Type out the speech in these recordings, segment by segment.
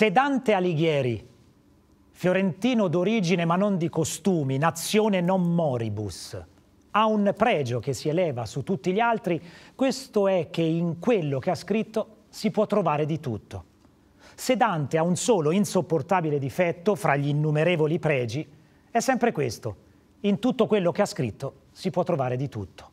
se Dante Alighieri, fiorentino d'origine ma non di costumi, nazione non moribus, ha un pregio che si eleva su tutti gli altri, questo è che in quello che ha scritto si può trovare di tutto. Se Dante ha un solo insopportabile difetto fra gli innumerevoli pregi, è sempre questo, in tutto quello che ha scritto si può trovare di tutto.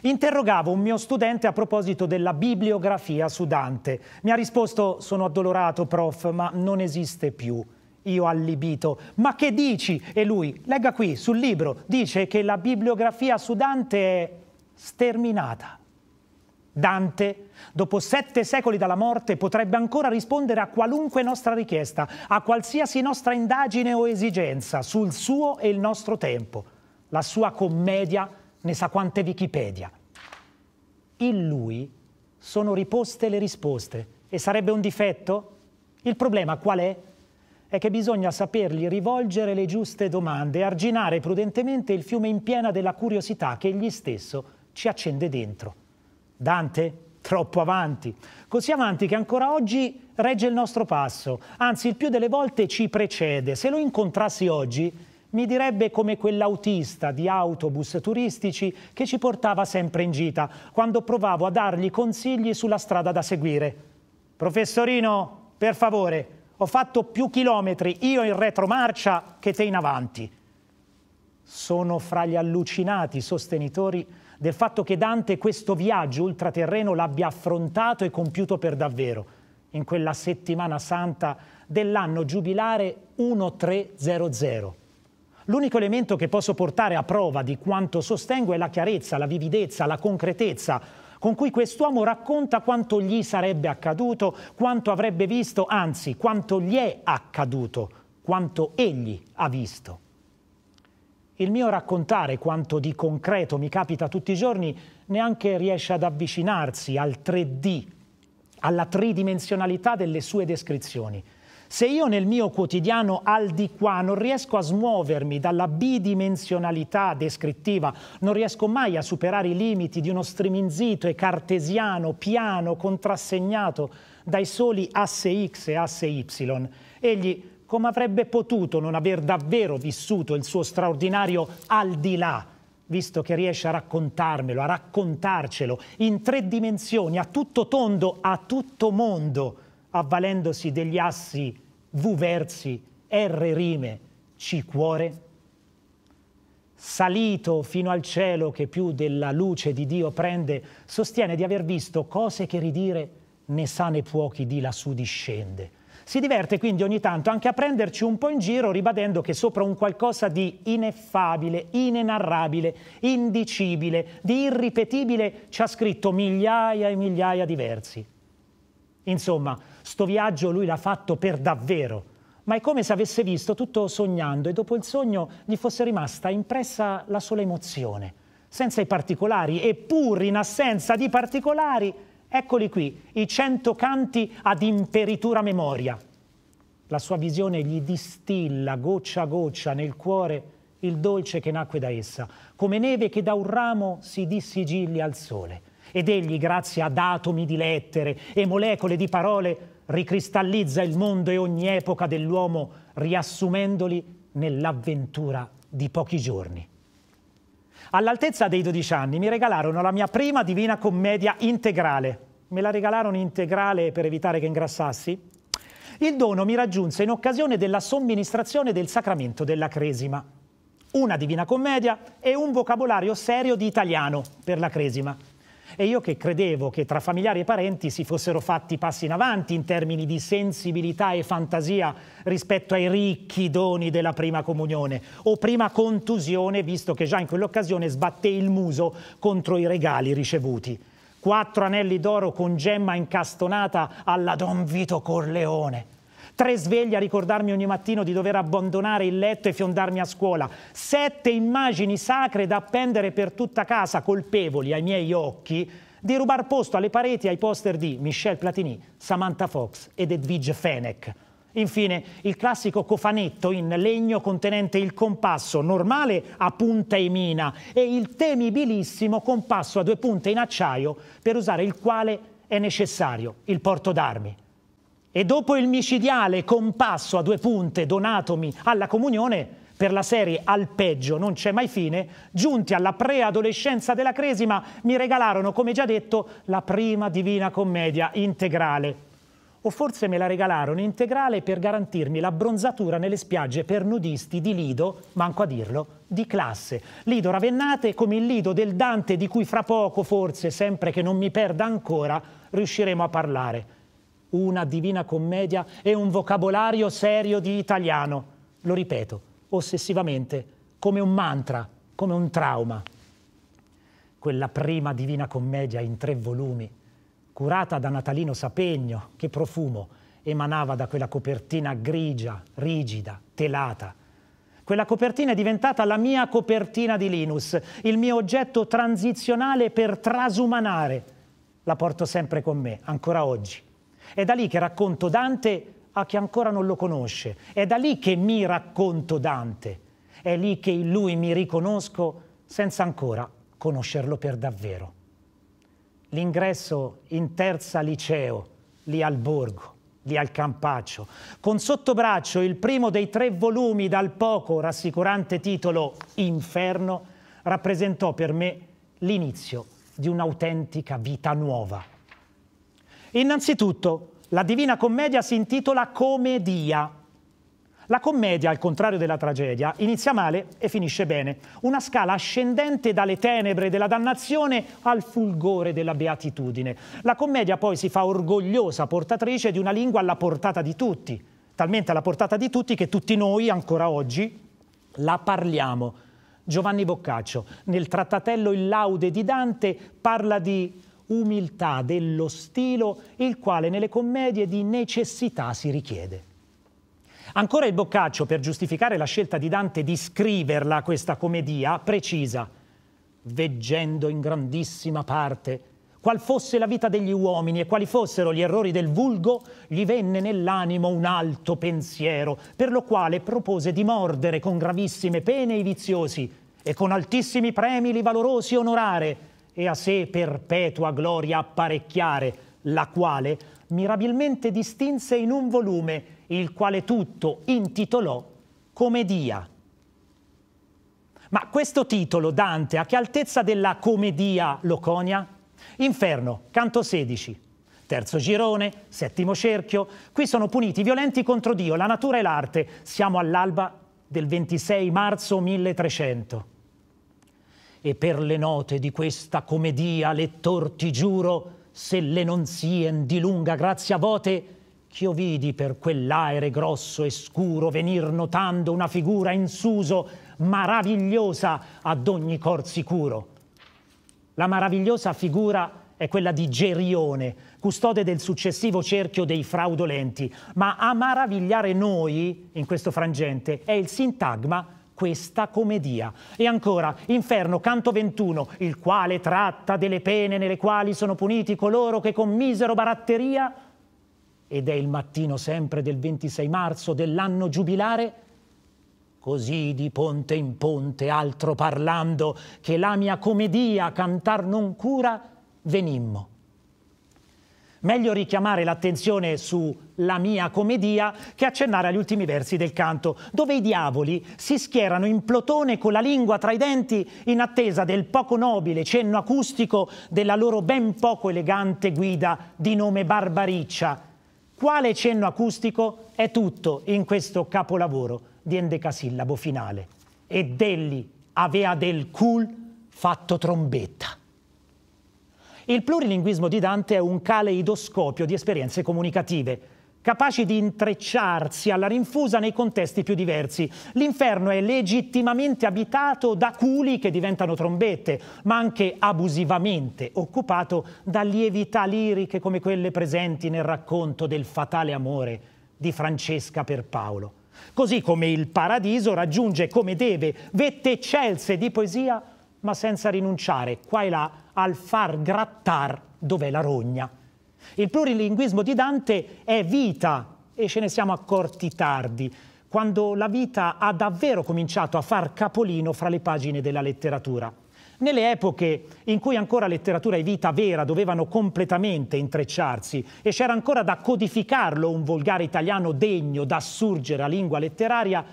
Interrogavo un mio studente a proposito della bibliografia su Dante. Mi ha risposto, sono addolorato prof, ma non esiste più. Io allibito, ma che dici? E lui, legga qui, sul libro, dice che la bibliografia su Dante è sterminata. Dante, dopo sette secoli dalla morte, potrebbe ancora rispondere a qualunque nostra richiesta, a qualsiasi nostra indagine o esigenza sul suo e il nostro tempo. La sua commedia ne sa quante Wikipedia. In lui sono riposte le risposte. E sarebbe un difetto? Il problema qual è? È che bisogna sapergli rivolgere le giuste domande e arginare prudentemente il fiume in piena della curiosità che egli stesso ci accende dentro. Dante? Troppo avanti, così avanti che ancora oggi regge il nostro passo, anzi il più delle volte ci precede. Se lo incontrassi oggi mi direbbe come quell'autista di autobus turistici che ci portava sempre in gita quando provavo a dargli consigli sulla strada da seguire. Professorino, per favore, ho fatto più chilometri io in retromarcia che te in avanti. Sono fra gli allucinati sostenitori del fatto che Dante questo viaggio ultraterreno l'abbia affrontato e compiuto per davvero in quella settimana santa dell'anno giubilare 1300 L'unico elemento che posso portare a prova di quanto sostengo è la chiarezza, la vividezza, la concretezza con cui quest'uomo racconta quanto gli sarebbe accaduto, quanto avrebbe visto, anzi quanto gli è accaduto, quanto egli ha visto. Il mio raccontare quanto di concreto mi capita tutti i giorni neanche riesce ad avvicinarsi al 3D, alla tridimensionalità delle sue descrizioni. Se io nel mio quotidiano al di qua non riesco a smuovermi dalla bidimensionalità descrittiva, non riesco mai a superare i limiti di uno striminzito e cartesiano piano contrassegnato dai soli asse X e asse Y, egli come avrebbe potuto non aver davvero vissuto il suo straordinario al di là, visto che riesce a raccontarmelo, a raccontarcelo in tre dimensioni, a tutto tondo, a tutto mondo, avvalendosi degli assi V versi, R rime, C cuore? Salito fino al cielo che più della luce di Dio prende, sostiene di aver visto cose che ridire né sa né può chi di lassù discende. Si diverte quindi ogni tanto anche a prenderci un po' in giro ribadendo che sopra un qualcosa di ineffabile, inenarrabile, indicibile, di irripetibile ci ha scritto migliaia e migliaia di versi. Insomma, sto viaggio lui l'ha fatto per davvero, ma è come se avesse visto tutto sognando e dopo il sogno gli fosse rimasta impressa la sola emozione, senza i particolari, eppur in assenza di particolari, eccoli qui, i cento canti ad imperitura memoria. La sua visione gli distilla goccia a goccia nel cuore il dolce che nacque da essa, come neve che da un ramo si dissigilli al sole ed egli, grazie ad atomi di lettere e molecole di parole, ricristallizza il mondo e ogni epoca dell'uomo, riassumendoli nell'avventura di pochi giorni. All'altezza dei 12 anni mi regalarono la mia prima Divina Commedia integrale. Me la regalarono integrale per evitare che ingrassassi. Il dono mi raggiunse in occasione della somministrazione del sacramento della Cresima. Una Divina Commedia e un vocabolario serio di italiano per la Cresima. E io che credevo che tra familiari e parenti si fossero fatti passi in avanti in termini di sensibilità e fantasia rispetto ai ricchi doni della prima comunione o prima contusione, visto che già in quell'occasione sbatté il muso contro i regali ricevuti. Quattro anelli d'oro con gemma incastonata alla Don Vito Corleone tre sveglie a ricordarmi ogni mattino di dover abbandonare il letto e fiondarmi a scuola, sette immagini sacre da appendere per tutta casa, colpevoli ai miei occhi, di rubar posto alle pareti ai poster di Michel Platini, Samantha Fox ed Edwige Fenech. Infine, il classico cofanetto in legno contenente il compasso normale a punta e mina e il temibilissimo compasso a due punte in acciaio per usare il quale è necessario il porto d'armi. E dopo il micidiale compasso a due punte donatomi alla comunione, per la serie Al peggio non c'è mai fine, giunti alla preadolescenza della Cresima, mi regalarono, come già detto, la prima Divina Commedia integrale. O forse me la regalarono integrale per garantirmi la bronzatura nelle spiagge per nudisti di Lido, manco a dirlo, di classe. Lido ravennate come il Lido del Dante di cui fra poco, forse, sempre che non mi perda ancora, riusciremo a parlare una divina commedia e un vocabolario serio di italiano. Lo ripeto, ossessivamente, come un mantra, come un trauma. Quella prima divina commedia in tre volumi, curata da Natalino Sapegno, che profumo emanava da quella copertina grigia, rigida, telata. Quella copertina è diventata la mia copertina di Linus, il mio oggetto transizionale per trasumanare. La porto sempre con me, ancora oggi. È da lì che racconto Dante a chi ancora non lo conosce. È da lì che mi racconto Dante. È lì che in lui mi riconosco senza ancora conoscerlo per davvero. L'ingresso in terza liceo, lì al borgo, lì al campaccio, con sottobraccio il primo dei tre volumi dal poco rassicurante titolo Inferno, rappresentò per me l'inizio di un'autentica vita nuova. Innanzitutto, la Divina Commedia si intitola Comedia. La commedia, al contrario della tragedia, inizia male e finisce bene. Una scala ascendente dalle tenebre della dannazione al fulgore della beatitudine. La commedia poi si fa orgogliosa portatrice di una lingua alla portata di tutti, talmente alla portata di tutti che tutti noi, ancora oggi, la parliamo. Giovanni Boccaccio, nel trattatello Il laude di Dante, parla di umiltà dello stilo, il quale nelle commedie di necessità si richiede. Ancora il Boccaccio, per giustificare la scelta di Dante di scriverla questa commedia, precisa, veggendo in grandissima parte qual fosse la vita degli uomini e quali fossero gli errori del vulgo, gli venne nell'animo un alto pensiero, per lo quale propose di mordere con gravissime pene i viziosi e con altissimi premi li valorosi onorare, e a sé perpetua gloria apparecchiare, la quale mirabilmente distinse in un volume, il quale tutto intitolò Comedia. Ma questo titolo, Dante, a che altezza della Comedia Loconia? Inferno, canto 16. Terzo girone, settimo cerchio, qui sono puniti i violenti contro Dio, la natura e l'arte. Siamo all'alba del 26 marzo 1300 e per le note di questa comedia, lettor, ti giuro, se le non sien di lunga grazia vote, ch'io vidi per quell'aere grosso e scuro venir notando una figura in suso maravigliosa ad ogni cor sicuro. La maravigliosa figura è quella di Gerione, custode del successivo cerchio dei fraudolenti, ma a maravigliare noi in questo frangente è il sintagma questa commedia. E ancora, Inferno, canto 21, il quale tratta delle pene nelle quali sono puniti coloro che commisero baratteria, ed è il mattino sempre del 26 marzo dell'anno giubilare, così di ponte in ponte altro parlando, che la mia commedia cantar non cura, venimmo Meglio richiamare l'attenzione su la mia commedia che accennare agli ultimi versi del canto, dove i diavoli si schierano in plotone con la lingua tra i denti in attesa del poco nobile cenno acustico della loro ben poco elegante guida di nome Barbariccia. Quale cenno acustico è tutto in questo capolavoro di endecasillabo finale. E Delli avea del cul fatto trombetta. Il plurilinguismo di Dante è un caleidoscopio di esperienze comunicative capaci di intrecciarsi alla rinfusa nei contesti più diversi. L'inferno è legittimamente abitato da culi che diventano trombette, ma anche abusivamente occupato da lievità liriche come quelle presenti nel racconto del fatale amore di Francesca per Paolo. Così come il paradiso raggiunge come deve vette eccelse di poesia, ma senza rinunciare qua e là al far grattar dov'è la rogna. Il plurilinguismo di Dante è vita e ce ne siamo accorti tardi, quando la vita ha davvero cominciato a far capolino fra le pagine della letteratura. Nelle epoche in cui ancora letteratura e vita vera dovevano completamente intrecciarsi e c'era ancora da codificarlo un volgare italiano degno d'assurgere a lingua letteraria,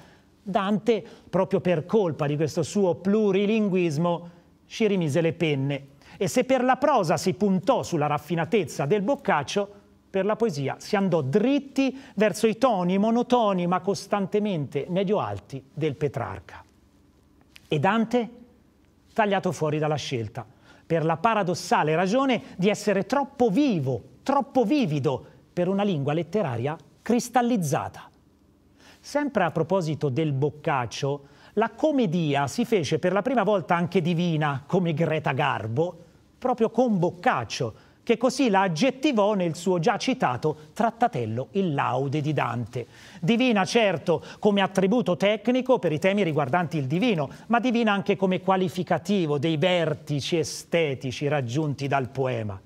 Dante, proprio per colpa di questo suo plurilinguismo, ci rimise le penne e se per la prosa si puntò sulla raffinatezza del boccaccio, per la poesia si andò dritti verso i toni monotoni ma costantemente medio-alti del Petrarca. E Dante? Tagliato fuori dalla scelta, per la paradossale ragione di essere troppo vivo, troppo vivido per una lingua letteraria cristallizzata. Sempre a proposito del boccaccio, la commedia si fece per la prima volta anche divina, come Greta Garbo, proprio con Boccaccio, che così la aggettivò nel suo già citato trattatello Il Laude di Dante. Divina certo come attributo tecnico per i temi riguardanti il divino, ma divina anche come qualificativo dei vertici estetici raggiunti dal poema.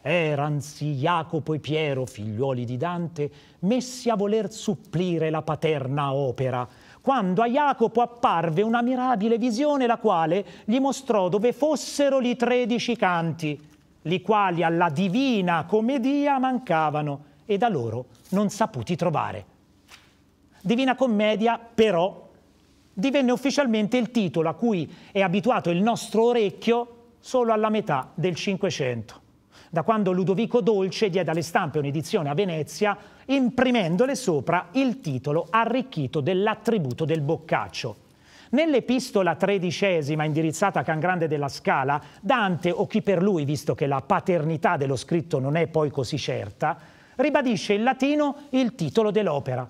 Eransi Jacopo e Piero, figliuoli di Dante, messi a voler supplire la paterna opera, quando a Jacopo apparve una mirabile visione, la quale gli mostrò dove fossero i tredici canti, li quali alla divina commedia mancavano e da loro non saputi trovare. Divina Commedia, però, divenne ufficialmente il titolo a cui è abituato il nostro orecchio solo alla metà del Cinquecento, da quando Ludovico Dolce diede alle stampe un'edizione a Venezia imprimendole sopra il titolo arricchito dell'attributo del Boccaccio. Nell'epistola tredicesima indirizzata a Can Grande della Scala, Dante, o chi per lui, visto che la paternità dello scritto non è poi così certa, ribadisce in latino il titolo dell'opera.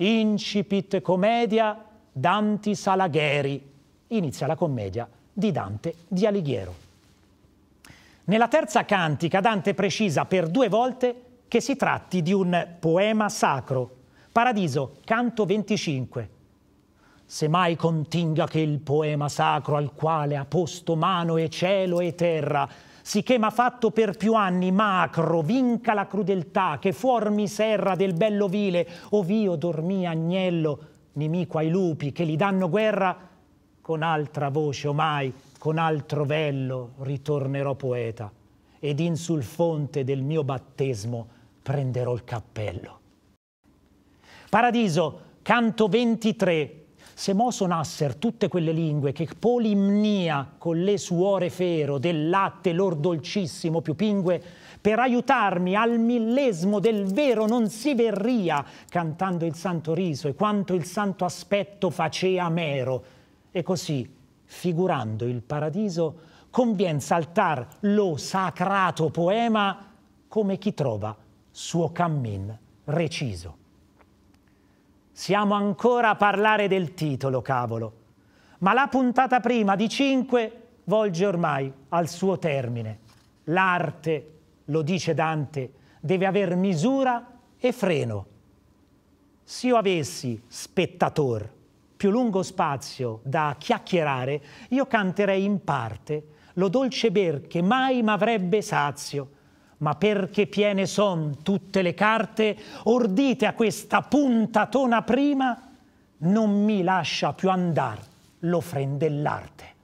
Incipit commedia Danti Salagheri. Inizia la commedia di Dante di Alighiero. Nella terza cantica Dante precisa per due volte che si tratti di un poema sacro. Paradiso, canto 25. Se mai continga che il poema sacro al quale ha posto mano e cielo e terra, sicché m'ha fatto per più anni macro, vinca la crudeltà, che fuor mi serra del bello vile, ov'io dormì agnello, nemico ai lupi che li danno guerra, con altra voce omai, con altro vello ritornerò poeta ed in sul fonte del mio battesmo prenderò il cappello. Paradiso, canto 23. Se mo sonasser tutte quelle lingue che polimnia con le suore fero del latte lor dolcissimo più pingue, per aiutarmi al millesmo del vero non si verria, cantando il santo riso e quanto il santo aspetto facea mero. E così, figurando il paradiso, convien saltar lo sacrato poema come chi trova suo cammin reciso. Siamo ancora a parlare del titolo, cavolo, ma la puntata prima di cinque volge ormai al suo termine. L'arte, lo dice Dante, deve aver misura e freno. Se io avessi, spettator, più lungo spazio da chiacchierare, io canterei in parte lo dolce ber che mai m'avrebbe sazio ma perché piene son tutte le carte, ordite a questa puntatona prima, non mi lascia più andar l'offrendell'arte.